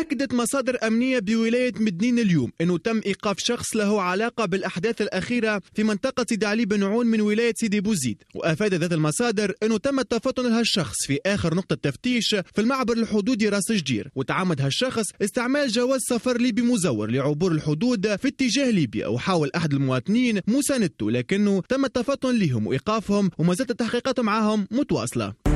أكدت مصادر أمنية بولاية مدنين اليوم أنه تم إيقاف شخص له علاقة بالأحداث الأخيرة في منطقة سيدي علي بن عون من ولاية سيدي بوزيد وأفاد ذات المصادر أنه تم تفطن هالشخص في آخر نقطة تفتيش في المعبر الحدودي راس جدير وتعمد هالشخص استعمال جواز سفر ليبي مزور لعبور الحدود في اتجاه ليبيا وحاول أحد المواطنين مساندته لكنه تم التفطن لهم وإيقافهم وما زالت التحقيقات معهم متواصلة